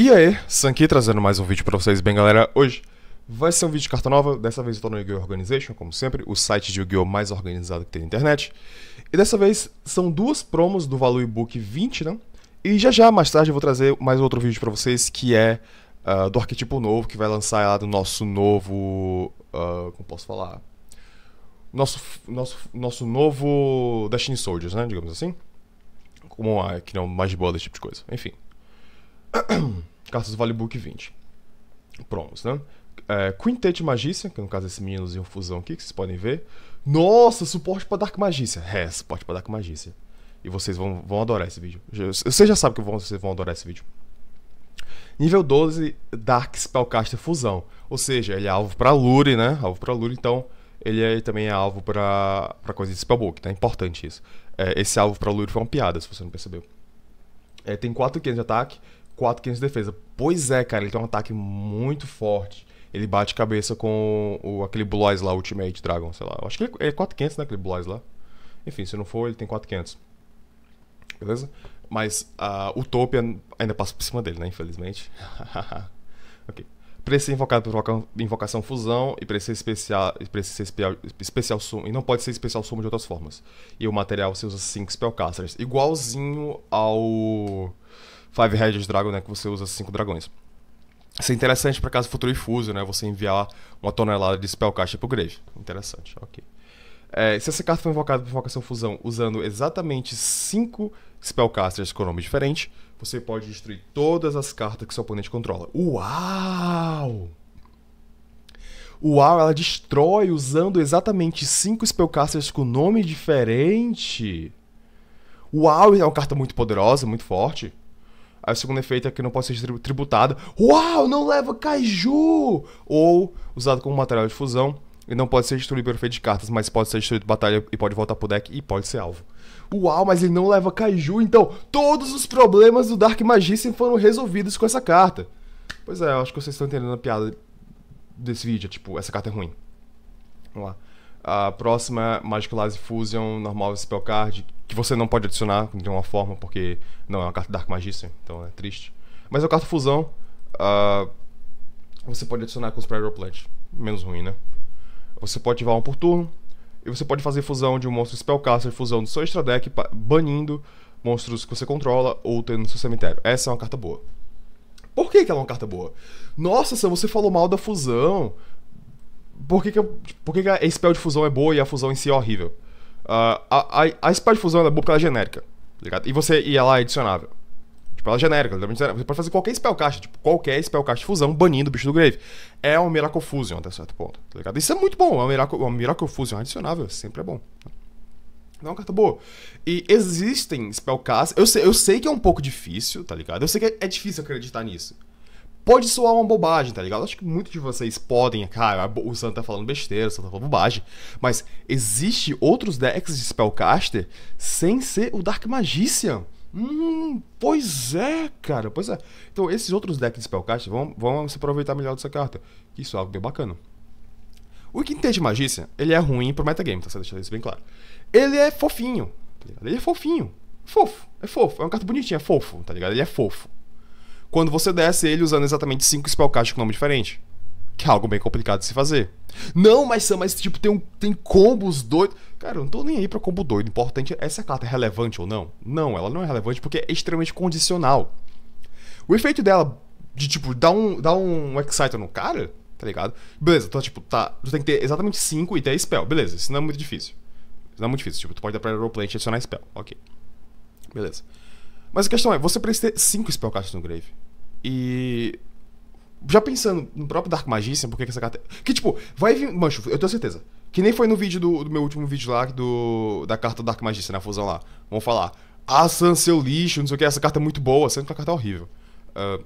E aí, Sanki trazendo mais um vídeo para vocês, bem galera, hoje vai ser um vídeo de carta nova, dessa vez eu tô no Yu-Gi-Oh! Organization, como sempre, o site de Yu-Gi-Oh! mais organizado que tem na internet. E dessa vez são duas promos do Value Book 20, né? E já já, mais tarde, eu vou trazer mais outro vídeo para vocês, que é uh, do arquetipo novo, que vai lançar lá do nosso novo... Uh, como posso falar? Nosso, nosso, nosso novo Destiny Soldiers, né, digamos assim. Como a, é, que não é mais de bola, esse tipo de coisa, enfim. Cassius vale book 20. Promos, né? É, Quintet Magícia, que no caso é esse meninozinho fusão aqui, que vocês podem ver. Nossa, suporte pra Dark Magícia. É, suporte pra Dark Magícia. E vocês vão, vão adorar esse vídeo. Vocês já sabem que vão, vocês vão adorar esse vídeo. Nível 12, Dark Spellcaster Fusão. Ou seja, ele é alvo pra Lure, né? Alvo pra Lure, então ele, é, ele também é alvo pra, pra coisa de Spellbook, tá? É importante isso. É, esse alvo pra Lure foi uma piada, se você não percebeu. É, tem 4 quinhos de ataque, 4,500 de defesa. Pois é, cara, ele tem um ataque muito forte. Ele bate cabeça com o, aquele Blois lá, Ultimate Dragon, sei lá. Eu acho que ele é 4,500, né, aquele Blois lá. Enfim, se não for, ele tem 4,500. Beleza? Mas a uh, Utopia ainda passa por cima dele, né, infelizmente. ok. ser invocado por invocação fusão e preço especial, preço especial, especial sum, e não pode ser especial suma de outras formas. E o material você usa 5 spellcasters, igualzinho ao Five-Headed Dragon, né, que você usa cinco dragões. Isso é interessante para caso futuro infuso, né? Você enviar uma tonelada de spellcast pro Grave. Interessante, ok. É, se essa carta for invocada por invocação fusão usando exatamente 5 spellcasters com nome diferente, você pode destruir todas as cartas que seu oponente controla. Uau! Uau, ela destrói usando exatamente 5 spellcasters com nome diferente. Uau, é uma carta muito poderosa, muito forte. Aí o segundo efeito é que não pode ser tributado. Uau, não leva caju! Ou usado como material de fusão. E não pode ser destruído pelo efeito de cartas, mas pode ser destruído batalha e pode voltar pro deck e pode ser alvo. Uau, mas ele não leva caju, então todos os problemas do Dark Magician foram resolvidos com essa carta. Pois é, eu acho que vocês estão entendendo a piada desse vídeo, tipo, essa carta é ruim. Vamos lá. A próxima é Magic Laser Fusion, normal spell card que você não pode adicionar de nenhuma forma, porque não é uma carta Dark Magician, então é triste. Mas é uma carta fusão. Uh, você pode adicionar com os Spiral Plant. Menos ruim, né? Você pode ativar um por turno. E você pode fazer fusão de um monstro Spellcaster, fusão do seu extra deck, banindo monstros que você controla ou tendo no seu cemitério. Essa é uma carta boa. Por que, que ela é uma carta boa? Nossa, Sam, você falou mal da fusão. Por que, que, por que, que a spell de fusão é boa e a fusão em si é horrível? Uh, a, a, a de fusão é boa porque ela é genérica, tá ligado? E, você, e ela é adicionável. Tipo, ela é genérica, literalmente genérica. Você pode fazer qualquer spellcast, tipo, qualquer spell de fusão banindo o bicho do grave. É uma Miracle Fusion até certo ponto, tá ligado? Isso é muito bom, é uma Miracle, é uma Miracle Fusion adicionável, sempre é bom. Não é uma carta boa. E existem spellcasts. Eu sei, eu sei que é um pouco difícil, tá ligado? Eu sei que é, é difícil acreditar nisso pode soar uma bobagem, tá ligado? Acho que muitos de vocês podem, cara, o Santa tá falando besteira, o Santa tá falando bobagem, mas existe outros decks de Spellcaster sem ser o Dark Magician. Hum, pois é, cara, pois é. Então esses outros decks de Spellcaster vão, vão se aproveitar melhor dessa carta, que isso é algo bem bacana. O de Magícia, ele é ruim pro metagame, tá? Só deixar isso bem claro. Ele é fofinho, tá ligado? Ele é fofinho. Fofo, é fofo. É uma carta bonitinha, é fofo, tá ligado? Ele é fofo quando você desce ele usando exatamente cinco spellcasts com nome diferente. Que é algo bem complicado de se fazer. Não, mas Sam, mas tipo, tem, um, tem combos doidos. Cara, eu não tô nem aí pra combo doido. Importante é se a carta é relevante ou não. Não, ela não é relevante porque é extremamente condicional. O efeito dela de, tipo, dar um, dar um exciter no cara, tá ligado? Beleza, então, tipo, tá. Tu tem que ter exatamente 5 e ter spell. Beleza, isso não é muito difícil. Isso não é muito difícil. Tipo, tu pode dar pra aeroplane e adicionar spell. Ok. Beleza. Mas a questão é, você precisa ter cinco spellcasts no grave. E. Já pensando no próprio Dark Magician, porque essa carta. Que tipo, vai vir. Mancho, eu tenho certeza. Que nem foi no vídeo do, do meu último vídeo lá, do, da carta Dark Magician, na fusão lá. vamos falar. Ah, Sam, seu lixo, não sei o que, essa carta é muito boa, sendo que a carta é horrível. Uh,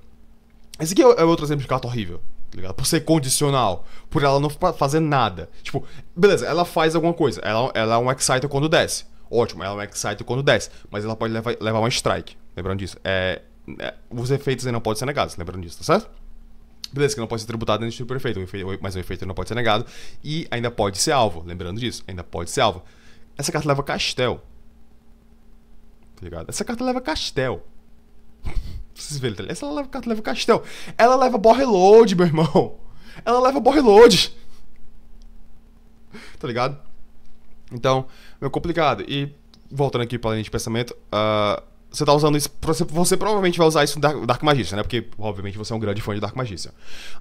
esse aqui é, é outro exemplo de carta horrível. Tá ligado? Por ser condicional, por ela não fazer nada. Tipo, beleza, ela faz alguma coisa, ela, ela é um exciter quando desce. Ótimo, ela é um excite quando desce, mas ela pode levar, levar um strike, lembrando disso. É, é, os efeitos não podem ser negados, lembrando disso, tá certo? Beleza, que não pode ser tributado dentro do perfeito, mas o efeito não pode ser negado. E ainda pode ser alvo, lembrando disso, ainda pode ser alvo. Essa carta leva castel. Tá ligado? Essa carta leva castel. Vocês verem, tá Essa leva, carta leva castel. Ela leva borre load, meu irmão. Ela leva borre load. Tá ligado? Então, é complicado. E voltando aqui para a linha de pensamento, uh, você tá usando isso. Você provavelmente vai usar isso no Dark Magician, né? Porque, obviamente, você é um grande fã de Dark Magician.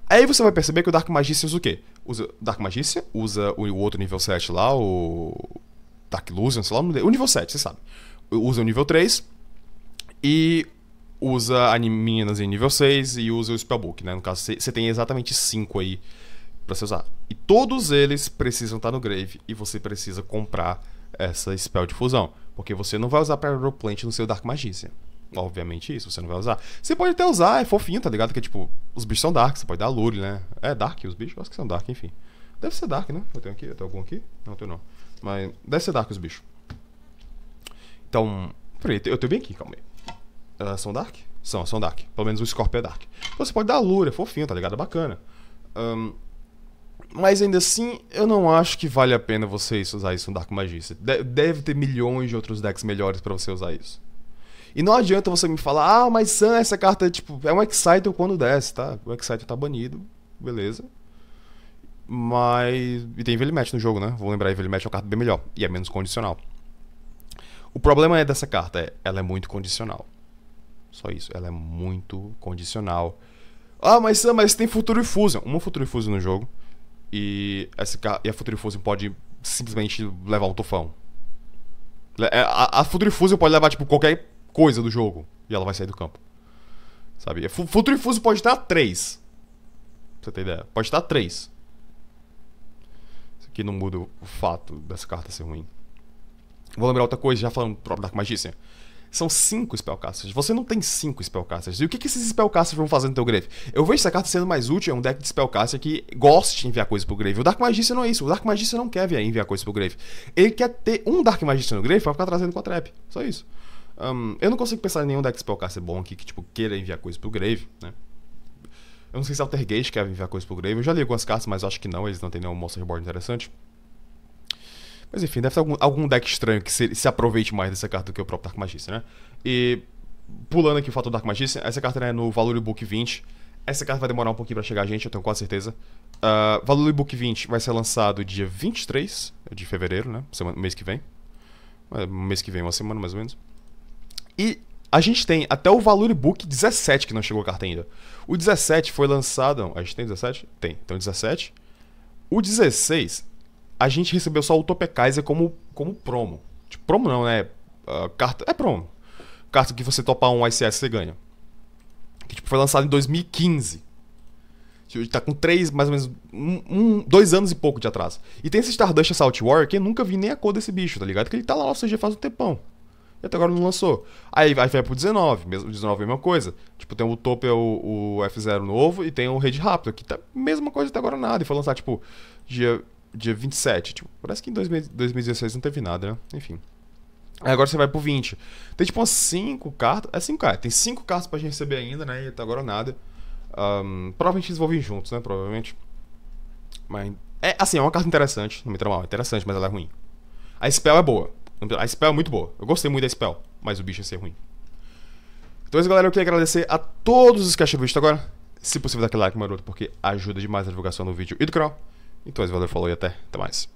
Aí você vai perceber que o Dark Magician usa o quê? Usa Dark Magician, usa o, outro nível 7 lá, o. Dark Illusion, sei lá, o nível 7, você sabe. Usa o nível 3 e usa meninas em nível 6 e usa o Spellbook, né? No caso, você tem exatamente 5 aí para você usar. E todos eles precisam estar tá no Grave e você precisa comprar essa spell de fusão, porque você não vai usar para Aeroplant no seu Dark Magician. Obviamente isso, você não vai usar. Você pode até usar, é fofinho, tá ligado? Que é tipo, os bichos são Dark, você pode dar Lure, né? É Dark os bichos? acho que são Dark, enfim. Deve ser Dark, né? Eu tenho aqui, eu tenho algum aqui? Não, eu tenho não. Mas deve ser Dark os bichos. Então, peraí, eu tenho bem aqui, calma aí. Uh, são Dark? São, são Dark. Pelo menos o Scorpio é Dark. Então você pode dar Lure, é fofinho, tá ligado? É bacana. Um, mas ainda assim, eu não acho que vale a pena você usar isso no Dark Magista. deve ter milhões de outros decks melhores para você usar isso. E não adianta você me falar, ah, mas Sam, essa carta tipo, é um Exciter quando desce, tá? O Exciter tá banido, beleza. Mas. E tem Velimet no jogo, né? Vou lembrar, Velimet é uma carta bem melhor. E é menos condicional. O problema é dessa carta, é, ela é muito condicional. Só isso, ela é muito condicional. Ah, mas Sam, mas tem Futuro e Fusion. Uma Futuro e Fusion no jogo e, essa e a Futuri Fusion pode simplesmente levar um tufão. É, a, a Fusion pode levar, tipo, qualquer coisa do jogo. E ela vai sair do campo. Sabe? Futuri Fusion pode estar 3. Pra você ter ideia. Pode estar 3. Isso aqui não muda o fato dessa carta ser ruim. Vou lembrar outra coisa, já falando do próprio Dark Magician. São cinco spellcasters. Você não tem cinco spellcasters. E o que, que esses spellcasters vão fazer no teu grave? Eu vejo essa carta sendo mais útil, é um deck de spellcaster que gosta de enviar coisas pro grave. O Dark Magician não é isso. O Dark Magician não quer enviar coisas pro grave. Ele quer ter um Dark Magician no grave pra ficar trazendo com a trap. Só isso. Um, eu não consigo pensar em nenhum deck de spellcaster bom aqui que, tipo, queira enviar coisas pro grave, né? Eu não sei se Altergate quer enviar coisas pro grave. Eu já li algumas cartas, mas acho que não. Eles não têm nenhum Monster Reborn interessante. Mas enfim, deve ter algum, algum deck estranho que se, se, aproveite mais dessa carta do que o próprio Dark Magician, né? E pulando aqui o fator do Dark Magician, essa carta né, é no Valor Book 20. Essa carta vai demorar um pouquinho para chegar a gente, eu tenho quase certeza. Uh, Valor Book 20 vai ser lançado dia 23 de fevereiro, né? Semana, mês que vem. Ah, mês que vem, uma semana mais ou menos. E a gente tem até o Valor Book 17 que não chegou a carta ainda. O 17 foi lançado. A gente tem 17? Tem. Então 17. O 16 a gente recebeu só o Tope Kaiser como, como promo. Tipo, promo não, né? Uh, carta, é promo. Carta que você topar um ICS, você ganha. Que tipo, foi lançado em 2015. Tipo, tá com três, mais ou menos, um, um, dois anos e pouco de atraso. E tem esse Stardust Assault Warrior que eu nunca vi nem a cor desse bicho, tá ligado? Que ele tá lá no CG faz um tempão. E até agora não lançou. Aí, aí vai pro 19, mesmo, 19 é a mesma coisa. Tipo, tem o Top, o, o F0 novo e tem o Red Raptor, que tá mesma coisa até agora nada. E foi lançado tipo, dia dia 27. Tipo, parece que em 2016 não teve nada, né? Enfim. Aí agora você vai pro 20. Tem tipo umas 5 cartas. É 5 cartas. É, tem 5 cartas pra gente receber ainda, né? E até agora nada. Um, provavelmente eles vão vir juntos, né? Provavelmente. Mas. É assim, é uma carta interessante. Não me trama mal, é interessante, mas ela é ruim. A spell é boa. A spell é muito boa. Eu gostei muito da spell, mas o bicho ia ser ruim. Então é isso, galera. Eu queria agradecer a todos os que acharam o vídeo agora. Se possível, dá aquele like maroto, porque ajuda demais a divulgação do vídeo e do canal. Então esse valeu, falou e até, até mais.